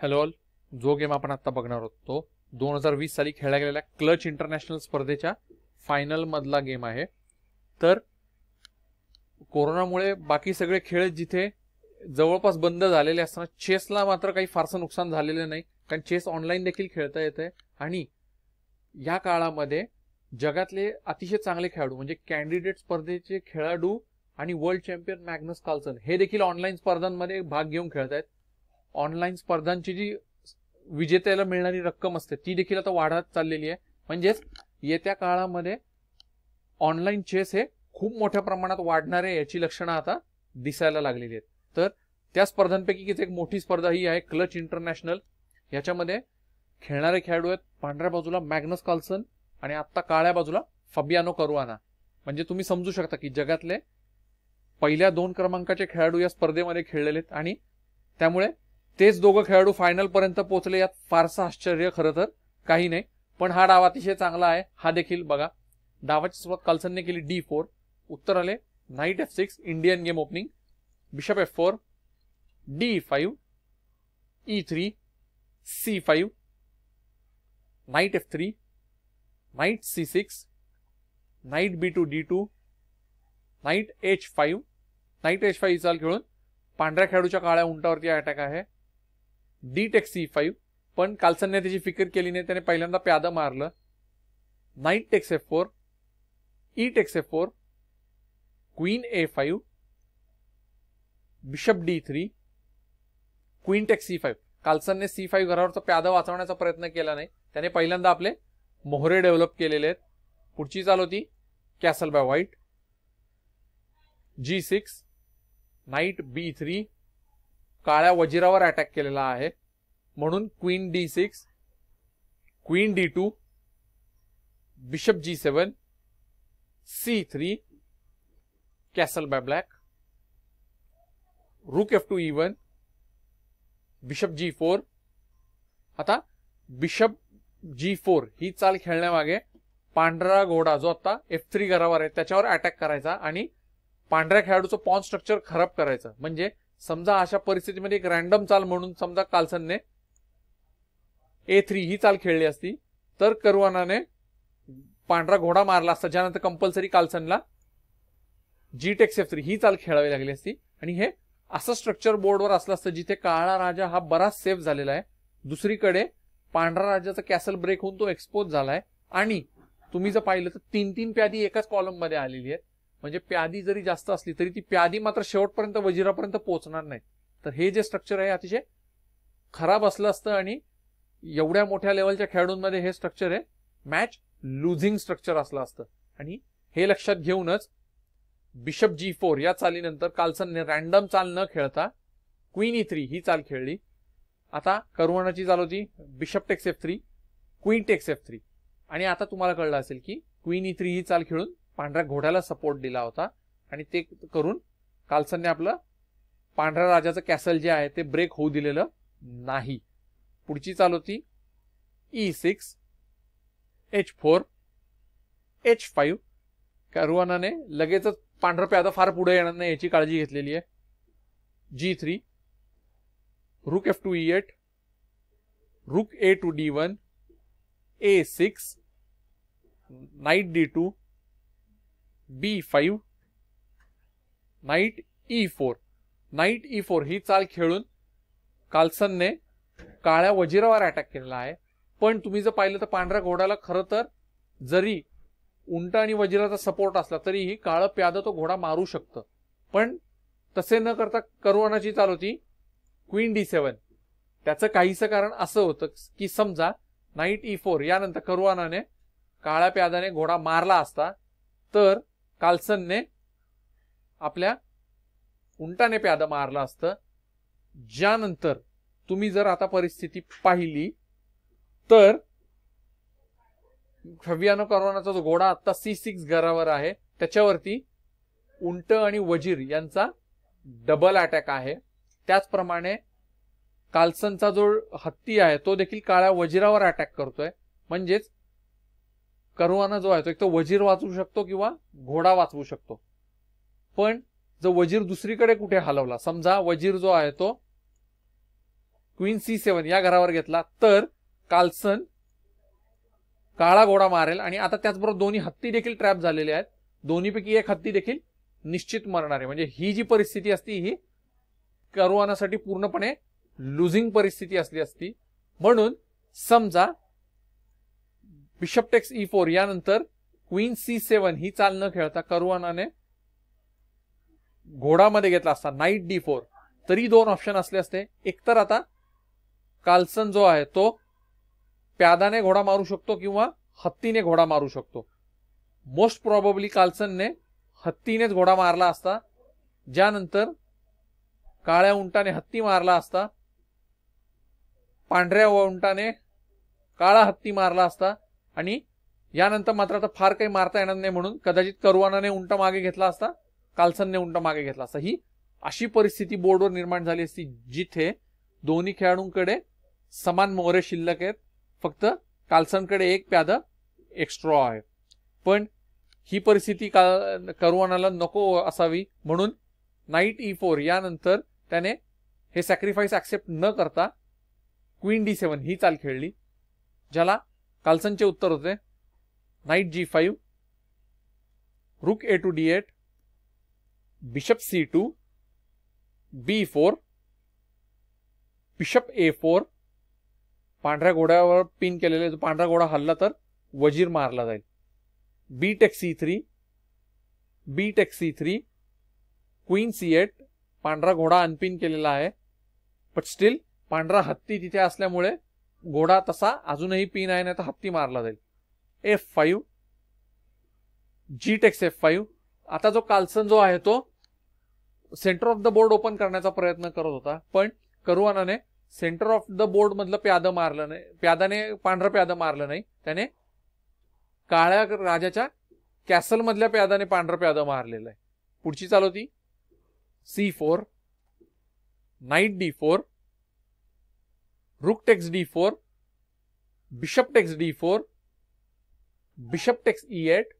hello all जो game आपण आता बघणार आहोत तो दोन हजार वीस साली खेळल्या गेलेल्या क्लच इंटरनॅशनल स्पर्धेच्या फायनल मधला गेम आहे तर कोरोनामुळे बाकी सगळे खेळ जिथे जवळपास बंद झालेले असताना चेसला मात्र काही फारसं नुकसान झालेलं नाही कारण चेस ऑनलाईन देखील खेळता येते आणि या काळामध्ये जगातले अतिशय चांगले खेळाडू म्हणजे कॅन्डिडेट स्पर्धेचे खेळाडू आणि वर्ल्ड चॅम्पियन मॅग्नस कार्लसन हे देखील ऑनलाईन स्पर्धांमध्ये भाग घेऊन खेळत आहेत ऑनलाईन स्पर्धांची जी विजेत्याला मिळणारी रक्कम असते ती देखील आता वाढत चाललेली आहे म्हणजेच येत्या काळामध्ये ऑनलाईन चेस हे खूप मोठ्या प्रमाणात वाढणारे याची लक्षणं आता दिसायला लागलेली आहेत तर त्या स्पर्धांपैकीच एक मोठी स्पर्धा ही आहे क्लच इंटरनॅशनल याच्यामध्ये खेळणारे खेळाडू आहेत पांढऱ्या बाजूला मॅग्नस कॉल्सन आणि आत्ता काळ्या बाजूला फबियानो करुआना म्हणजे तुम्ही समजू शकता की जगातले पहिल्या दोन क्रमांकाचे खेळाडू या स्पर्धेमध्ये खेळलेले आहेत आणि त्यामुळे तेच दोघं खेळाडू फायनल पर्यंत पोहोचले यात फारसं आश्चर्य खरं तर काही नाही पण हा डाव अतिशय चांगला आहे हा देखील बघा डावाची सुरुवात कल्सनने केली डी फोर उत्तर आले knight F six Indian game opening bishop F four D five E three C five knight F three knight C six knight B two D two knight H five knight H five चाल खेळून पांढऱ्या खेळाडूच्या काळ्या उंटावरती attack आहे D take C five पण काल्सनने त्याची फिकर केली नाही त्याने पहिल्यांदा प्यादं मारलं knight takes F four E takes F four queen A five bishop D three queen take C five काल्सनने सी फाईव्ह घरावरचा प्यादं वाचवण्याचा प्रयत्न केला नाही त्याने पहिल्यांदा आपले मोहरे डेव्हलप केलेले आहेत पुढची चाल होती castle by white G six knight B three काळ्या वजिरावर अटॅक केलेला आहे म्हणून queen D six queen D two bishop G seven C three castle by black rook F two even bishop G four आता बिशप जी फोर ही चाल खेळण्यामागे पांढरा घोडा जो आता एफ थ्री घरावर आहे त्याच्यावर अटॅक करायचा आणि पांढऱ्या खेळाडूचं पॉन स्ट्रक्चर खराब करायचं म्हणजे समजा अशा परिस्थितीमध्ये एक रॅन्डम चाल म्हणून समजा कालसनने ए थ्री ही चाल खेळली असती तर करवानाने पांढरा घोडा मारला असता ज्यानंतर कंपल्सरी कालसनला जी टेक्स थ्री ही चाल खेळावी लागली असती आणि हे असं स्ट्रक्चर बोर्डवर असलं असतं जिथे काळा राजा हा बराच सेफ झालेला आहे दुसरीकडे पांढरा राजाचा कॅसल ब्रेक होऊन तो एक्सपोज झालाय आणि तुम्ही जर पाहिलं तर तीन तीन प्यादी एकाच मध्ये आलेली आहे म्हणजे प्यादी जरी जास्त असली तरी ती प्यादी मात्र शेवटपर्यंत वजिरापर्यंत पोहोचणार नाही तर हे जे स्ट्रक्चर आहे अतिशय खराब असलं असतं आणि एवढ्या मोठ्या लेवलच्या खेळाडूंमध्ये हे स्ट्रक्चर आहे मॅच लुझिंग स्ट्रक्चर असलं असतं आणि हे लक्षात घेऊनच बिशप जी फोर या चालीनंतर ने रॅन्डम चाल न खेळता क्वीन ई थ्री ही चाल खेळली आता करुणाची चाल होती bishop takes F three queen takes F three आणि आता तुम्हाला कळलं असेल की क्वीन ई थ्री ही चाल खेळून पांढऱ्या घोड्याला सपोर्ट दिला होता आणि ते करून कालसनने आपलं पांढऱ्या राजाचं कॅसल जे आहे ते ब्रेक होऊ दिलेलं नाही पुढची चाल होती E six H four H five करुवानाने लगेचच पांढरं प्यादा फार पुढे येणार नाही याची काळजी घेतलेली आहे G three rook F two E eight rook A two D one A six knight D two B five knight E four knight E four ही चाल खेळून काल्सनने काळ्या वजिरावर अटॅक केलेला आहे पण तुम्ही जर पाहिलं तर पांढऱ्या घोड्याला खरं तर जरी उंट आणि वजिराचा सपोर्ट असला तरीही काळं प्याद तो घोडा मारू शकतं पण तसे न करता करवणाची चाल होती क्वीन डी सेवन त्याचं काहीसं कारण असं होतं की समजा नाईट ई फोर यानंतर करुवानाने काळ्या प्यादाने घोडा मारला असता तर काल्सनने आपल्या उंटाने प्यादा मारलं असतं ज्यानंतर तुम्ही जर आता परिस्थिती पाहिली तर हवियानो करोनाचा जो घोडा आता सी सिक्स घरावर आहे त्याच्यावरती उंट आणि वजीर यांचा डबल अटॅक आहे त्याचप्रमाणे काल्सनचा जो हत्ती आहे तो देखील काळ्या वजिरावर अटॅक करतोय म्हणजेच करवाना जो आहे तो एक तर वजीर वाचवू शकतो किंवा घोडा वाचवू शकतो पण जर वजीर दुसरीकडे कुठे हलवला समजा वजीर जो आहे तो क्वीन सी सेवन या घरावर घेतला तर कालसन काळा घोडा मारेल आणि आता त्याचबरोबर दोन्ही हत्ती देखील ट्रॅप झालेले आहेत दोन्हीपैकी एक हत्ती देखील निश्चित मरणार आहे म्हणजे ही जी परिस्थिती असती ही करुआनासाठी पूर्णपणे लुझिंग परिस्थिती असली असती म्हणून समजा बिशप टेक्स ई फोर यानंतर क्वीन सी सेवन ही चाल न खेळता करुवानाने घोडामध्ये घेतला असता नाईट डी फोर तरी दोन ऑप्शन असले असते एकतर आता कार्लसन जो आहे तो प्यादाने घोडा मारू शकतो किंवा हत्तीने घोडा मारू शकतो मोस्ट प्रॉबली कार्लसनने हत्तीनेच घोडा मारला असता ज्यानंतर काळ्या उंटाने हत्ती मारला असता पांढऱ्या उंटाने काळा हत्ती मारला असता आणि यानंतर मात्र आता फार काही मारता येणार नाही म्हणून कदाचित करुवानाने उंट मागे घेतला असता काल्सनने उंट मागे घेतला असता ही अशी परिस्थिती बोर्डवर निर्माण झाली असती जिथे दोन्ही खेळाडूंकडे समान मोहरे शिल्लक आहेत फक्त काल्सनकडे एक प्याद एक्स्ट्रॉ आहे पण ही परिस्थिती का करुवानाला नको असावी म्हणून नाईट ई फोर यानंतर त्याने हे सॅक्रिफाईस ऍक्सेप्ट न करता क्वीन डी सेवन ही चाल खेळली ज्याला कालसनचे उत्तर होते night G five rook A two D eight bishop C two B four bishop A four पांढऱ्या घोड्यावर पिन केलेले जो पांढरा घोडा हल्ला तर वजीर मारला जाईल B take C three B take C three queen C eight पांढरा घोडा अनपिन केलेला आहे बट स्टील पांढरा हत्ती तिथे असल्यामुळे घोडा तसा अजूनही पी आहे नाही तर हत्ती मारला जाईल F five G takes F five आता जो कालसन जो आहे तो centre of the board open करण्याचा प्रयत्न करत होता पण करुवानाने सेंटर ऑफ द बोर्ड मधलं प्यादं मारलं नाही प्यादाने पांढरं प्यादं मारलं नाही त्याने काळ्या राजाच्या कॅसल मधल्या प्यादाने पांढरं प्यादं मारलेलं आहे पुढची होती C four knight D four rook takes d4, bishop takes d4, bishop takes e8,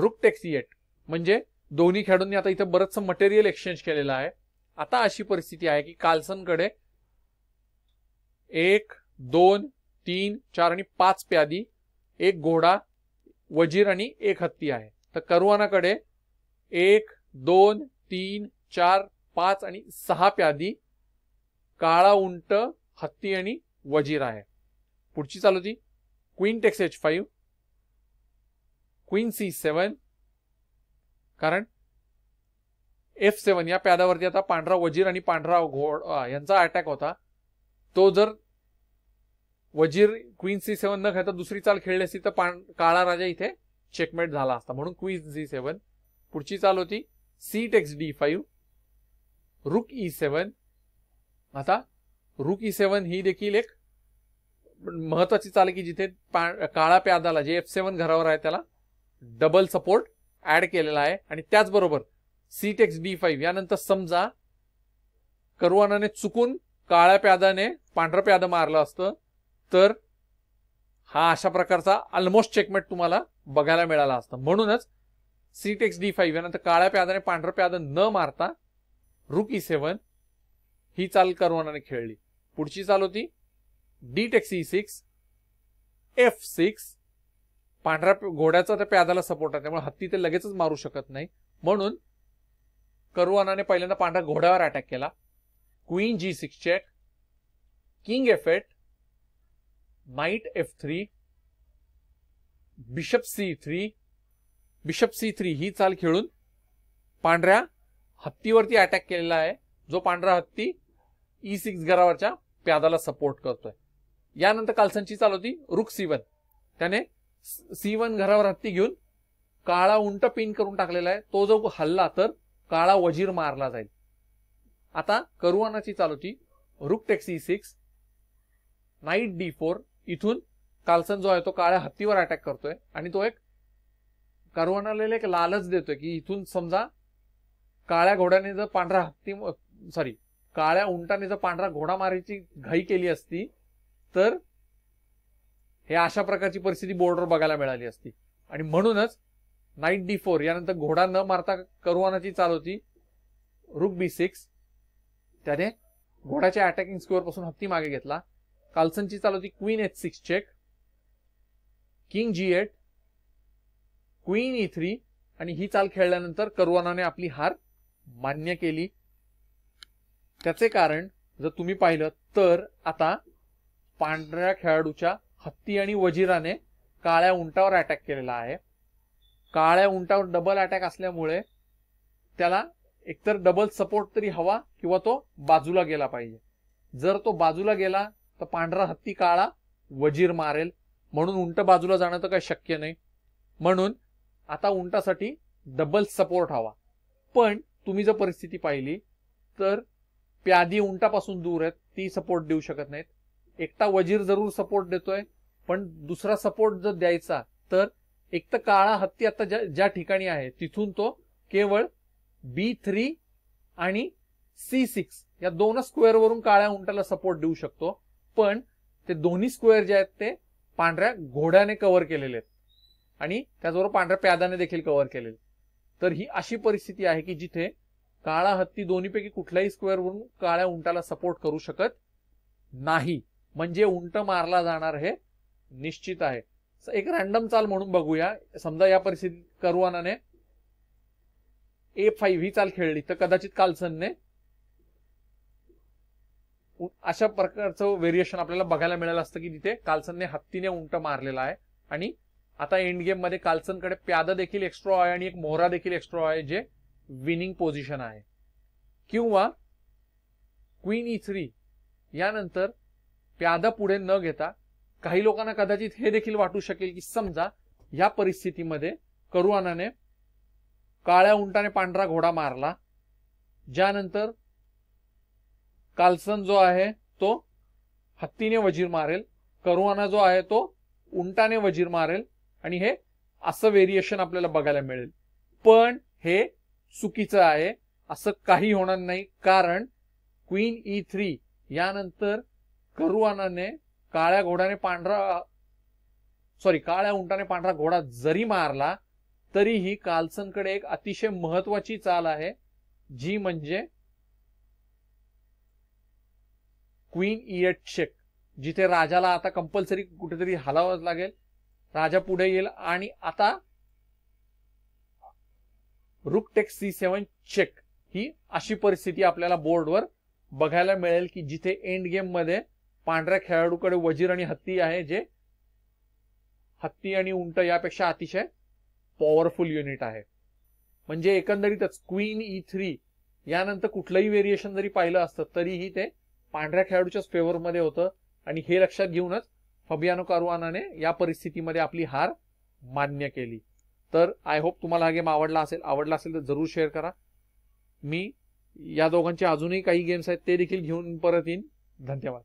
rook takes e8 म्हणजे दोन्ही खेळाडूंनी आता इथं बरंचसं मटेरियल एक्सचेंज केलेलं आहे आता अशी परिस्थिती आहे की कालसनकडे एक दोन तीन चार आणि पाच प्यादी एक घोडा वजीर आणि एक हत्ती आहे तर करवानाकडे एक दोन तीन चार पाच आणि सहा प्यादी काळा उंट हत्ती आणि वजीर आहे पुढची चाल होती queen takes H five queen C seven कारण एफ सेवन या प्यादावरती आता पांढरा वजीर आणि पांढरा घोड यांचा अटॅक होता तो जर वजीर क्वीन सी सेवन न खेळता दुसरी चाल खेळली असती तर पां काळा राजा इथे चेकमेट झाला असता म्हणून क्वीन सी सेवन पुढची चाल होती C takes D five rook E seven आता रुकी ई सेवन ही देखील एक महत्वाची चाल की जिथे काळा प्यादाला जे एफ सेवन घरावर आहे त्याला डबल सपोर्ट ऍड केलेला आहे आणि त्याचबरोबर टेक्स बी फाईव्ह यानंतर समजा करवानाने चुकून काळ्या प्यादाने पांढरं प्यादं मारलं असतं तर हा अशा प्रकारचा ऑलमोस्ट चेकमेट तुम्हाला बघायला मिळाला असतं म्हणूनच टेक्स डी फाईव्ह यानंतर काळ्या प्यादाने पांढरं प्याद न मारता रुकी सेवन ही चाल करवानाने खेळली पुढची चाल होती D E six F six पांढऱ्या घोड्याचा त्या प्यादाला सपोर्ट आहे त्यामुळे हत्ती ते लगेचच मारू शकत नाही म्हणून करुआनाने पहिल्यांदा पांढऱ्या घोड्यावर अटॅक केला queen G six check king F eight knight F three bishop C three bishop C three ही चाल खेळून पांढऱ्या हत्तीवरती अटॅक केलेला आहे जो पांढरा हत्ती ई e सिक्स घरावरच्या प्यादाला सपोर्ट करतोय यानंतर कालसनची चाल होती रुक सीवन त्याने सीवन घरावर हत्ती घेऊन काळा उंट पिन करून टाकलेला आहे तो जो हल्ला तर काळा वजीर मारला जाईल आता करुवानाची चाल होती rook takes E six knight D four इथून कालसन जो आहे तो काळ्या हत्तीवर अटॅक करतोय आणि तो एक करुवानाला एक लालच देतोय की इथून समजा काळ्या घोड्याने जर पांढरा हत्ती सॉरी काळ्या उंटाने जर पांढरा घोडा मारायची घाई केली असती तर हे अशा प्रकारची परिस्थिती बोर्डवर बघायला मिळाली असती आणि म्हणूनच नाईट डी फोर यानंतर घोडा न मारता करुवानाची चाल होती रुक बी सिक्स त्याने घोड्याच्या अटॅकिंग स्कोअर पासून हत्ती मागे घेतला कालसनची चाल होती queen H six check king G eight queen E three आणि ही चाल खेळल्यानंतर करुवानाने आपली हार मान्य केली त्याचे कारण जर तुम्ही पाहिलं तर आता पांढऱ्या खेळाडूच्या हत्ती आणि वजीराने काळ्या उंटावर अटॅक केलेला आहे काळ्या उंटावर डबल अटॅक असल्यामुळे त्याला एकतर डबल सपोर्ट तरी हवा किंवा तो बाजूला गेला पाहिजे जर तो बाजूला गेला तर पांढरा हत्ती काळा वजीर मारेल म्हणून उंट बाजूला जाणं तर काही शक्य नाही म्हणून आता उंटासाठी डबल सपोर्ट हवा पण तुम्ही जर परिस्थिती पाहिली तर प्यादी उंटापासून दूर आहेत ती सपोर्ट देऊ शकत नाहीत एकटा वजीर जरूर सपोर्ट देतोय पण दुसरा सपोर्ट जर द्यायचा तर एक तर काळा हत्ती आता ज्या ठिकाणी आहे तिथून तो केवळ बी थ्री आणि सी सिक्स या स्क्वेअर स्क्वेअरवरून काळ्या उंटाला सपोर्ट देऊ शकतो पण ते दोन्ही स्क्वेअर जे आहेत ते पांढऱ्या घोड्याने कव्हर केलेले आहेत आणि त्याचबरोबर पांढऱ्या प्यादाने देखील कव्हर केलेले तर ही अशी परिस्थिती आहे की जिथे काळा हत्ती दोन्हीपैकी कुठल्याही स्क्वेअरवरून काळ्या उंटाला सपोर्ट करू शकत नाही म्हणजे उंट मारला जाणार हे निश्चित आहे एक रॅन्डम चाल म्हणून बघूया समजा या परिस्थितीत करुआनाने ए फाईव्ह ही चाल खेळली तर कदाचित कालसनने अशा प्रकारचं व्हेरिएशन आपल्याला बघायला मिळालं असतं की तिथे कालसनने हत्तीने उंट मारलेला आहे आणि आता एंड गेम मध्ये कालसनकडे प्यादा देखील एक्स्ट्रा आहे आणि एक मोहरा देखील एक्स्ट्रा आहे जे विनिंग पोझिशन आहे किंवा क्वीन ई थ्री यानंतर प्यादा पुढे न घेता काही लोकांना कदाचित हे देखील वाटू शकेल की समजा या परिस्थितीमध्ये करुआनाने काळ्या उंटाने पांढरा घोडा मारला ज्यानंतर काल्सन जो आहे तो हत्तीने वजीर मारेल करुआना जो आहे तो उंटाने वजीर मारेल आणि हे असं व्हेरिएशन आपल्याला बघायला मिळेल पण हे चुकीचं आहे असं काही होणार नाही कारण क्वीन ई थ्री यानंतर करुआनाने काळ्या घोडाने पांढरा सॉरी काळ्या उंटाने पांढरा घोडा जरी मारला तरीही काल्सनकडे एक अतिशय महत्वाची चाल आहे जी म्हणजे क्वीन इयट शेक जिथे राजाला आता कंपल्सरी कुठेतरी हलावंच लागेल राजा पुढे येईल आणि आता टेक सी सेवन चेक ही अशी परिस्थिती आपल्याला बोर्डवर बघायला मिळेल की जिथे एंड गेम मध्ये पांढऱ्या खेळाडूकडे वजीर आणि हत्ती आहे जे हत्ती आणि उंट यापेक्षा अतिशय पॉवरफुल युनिट आहे म्हणजे एकंदरीतच क्वीन ई थ्री यानंतर कुठलंही व्हेरिएशन जरी पाहिलं असतं तरीही ते पांढऱ्या खेळाडूच्याच फेवरमध्ये होतं आणि हे लक्षात घेऊनच फबियानो कारुआनाने या परिस्थितीमध्ये आपली हार मान्य केली तर आय होप तुम्हाला हा गेम आवडला असेल आवडला असेल तर जरूर शेअर करा मी या दोघांचे अजूनही काही गेम्स आहेत ते देखील घेऊन परत येईन धन्यवाद